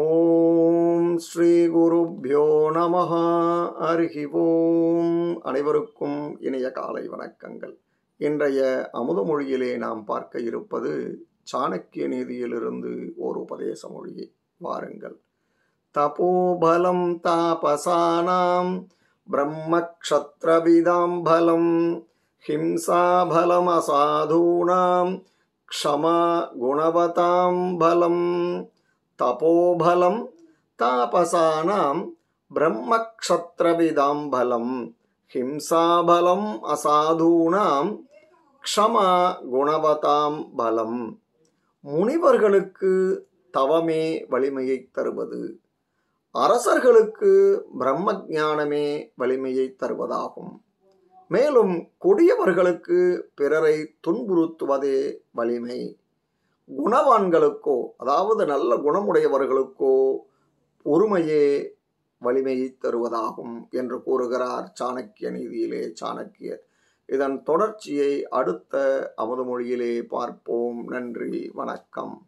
ஓம் ஸ்ரீ குருப்யோ நமஹா அருகி ஓம் அனைவருக்கும் இணைய காலை வணக்கங்கள் இன்றைய அமுதமொழியிலே நாம் பார்க்க இருப்பது சாணக்கிய நீதியிலிருந்து ஓர் உபதேச மொழியை வாருங்கள் தபோபலம் தாபசானாம் பிரம்மக்ஷத்ரவிதாம் பலம் ஹிம்சாபலம் அசாதூனாம் க்ஷமா குணவதாம் பலம் தபோபலம் தாபசானாம் பிரம்மக்ஷத்ரவிதாம் பலம் ஹிம்சாபலம் அசாதூனாம் க்ஷமா குணவதாம் பலம் முனிவர்களுக்கு தவமே வலிமையை தருவது அரசர்களுக்கு பிரம்ம ஜானமே வலிமையை தருவதாகும் மேலும் கொடியவர்களுக்கு பிறரை துன்புறுத்துவதே வலிமை குணவான்களுக்கோ அதாவது நல்ல குணமுடையவர்களுக்கோ பொறுமையே வலிமையை தருவதாகும் என்று கூறுகிறார் சாணக்கிய நீதியிலே சாணக்கியர் இதன் தொடர்ச்சியை அடுத்த மொழியிலே பார்ப்போம் நன்றி வணக்கம்